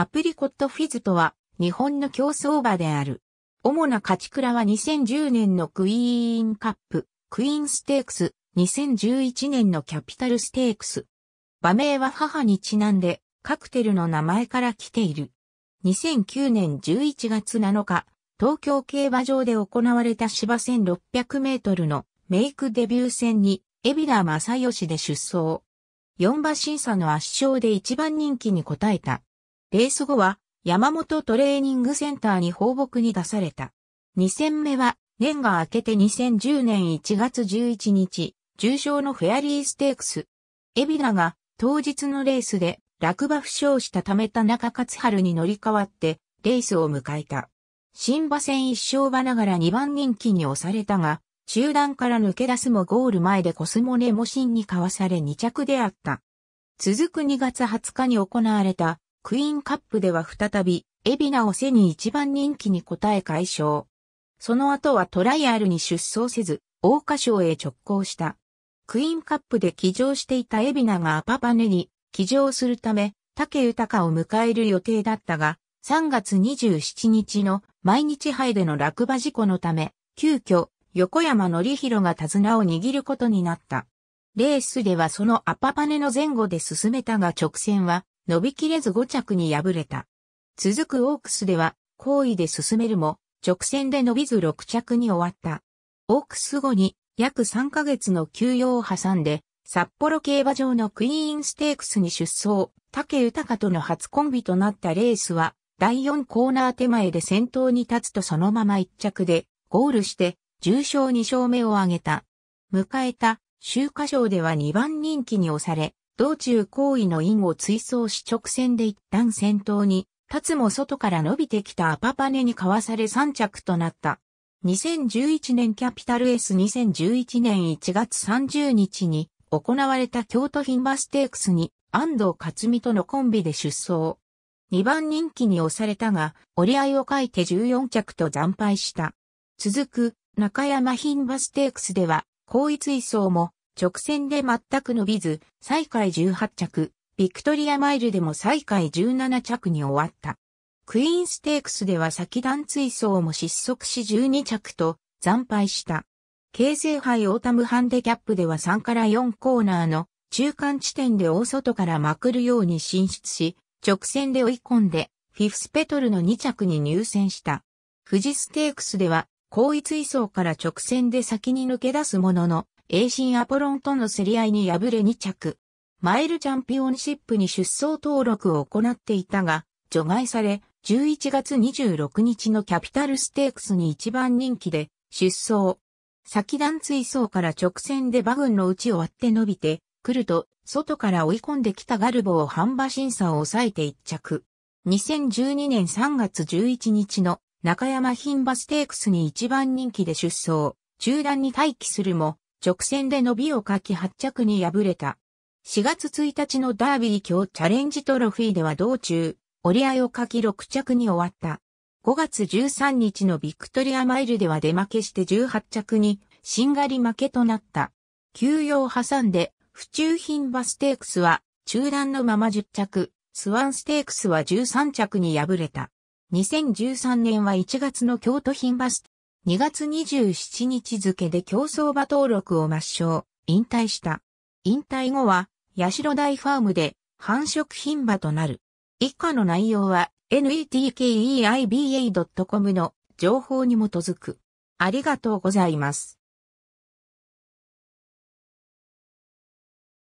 アプリコットフィズとは、日本の競走馬である。主な勝ち倉は2010年のクイーンカップ、クイーンステークス、2011年のキャピタルステークス。馬名は母にちなんで、カクテルの名前から来ている。2009年11月7日、東京競馬場で行われた芝1600メートルのメイクデビュー戦に、海老名正義で出走。4馬審査の圧勝で一番人気に応えた。レース後は山本トレーニングセンターに放牧に出された。2戦目は年が明けて2010年1月11日、重傷のフェアリーステークス。エビナが当日のレースで落馬負傷したため田中勝春に乗り換わってレースを迎えた。新馬戦一勝馬ながら2番人気に押されたが、中段から抜け出すもゴール前でコスモネモシンにかわされ2着であった。続く2月20日に行われたクイーンカップでは再び、エビナを背に一番人気に応え解消。その後はトライアルに出走せず、大花賞へ直行した。クイーンカップで騎乗していたエビナがアパパネに騎乗するため、竹豊を迎える予定だったが、3月27日の毎日杯での落馬事故のため、急遽、横山則弘が手綱を握ることになった。レースではそのアパパネの前後で進めたが直線は伸びきれず5着に敗れた。続くオークスでは、好意で進めるも、直線で伸びず6着に終わった。オークス後に、約3ヶ月の休養を挟んで、札幌競馬場のクイーンステークスに出走、竹豊との初コンビとなったレースは、第4コーナー手前で先頭に立つとそのまま1着で、ゴールして、重賞2勝目を挙げた。迎えた、秋華賞では2番人気に押され、道中行為の因を追走し直線で一旦先頭に、立つも外から伸びてきたアパパネにかわされ3着となった。2011年キャピタル S2011 年1月30日に行われた京都品馬ステークスに安藤勝美とのコンビで出走。2番人気に押されたが、折り合いを書いて14着と惨敗した。続く、中山品馬ステークスでは、行為追走も、直線で全く伸びず、最下位18着、ビクトリアマイルでも最下位17着に終わった。クイーンステークスでは先段追走も失速し12着と惨敗した。京成杯オータムハンデキャップでは3から4コーナーの中間地点で大外からまくるように進出し、直線で追い込んで、フィフスペトルの2着に入選した。富士ステークスでは、後位追走から直線で先に抜け出すものの、英神アポロンとの競り合いに敗れ2着。マイルチャンピオンシップに出走登録を行っていたが、除外され、11月26日のキャピタルステークスに一番人気で出走。先段追走から直線で馬群の内を割って伸びて、来ると、外から追い込んできたガルボを半馬審査を抑えて一着。2012年3月11日の中山牝馬ステークスに一番人気で出走。中段に待機するも、直線で伸びをかき8着に敗れた。4月1日のダービー強チャレンジトロフィーでは道中、折り合いをかき6着に終わった。5月13日のビクトリアマイルでは出負けして18着に、しんがり負けとなった。休養を挟んで、府中品バステークスは、中断のまま10着、スワンステークスは13着に敗れた。2013年は1月の京都品馬ス2月27日付で競争馬登録を抹消、引退した。引退後は、八代大ファームで繁殖品馬となる。以下の内容は netkeiba.com の情報に基づく。ありがとうございます。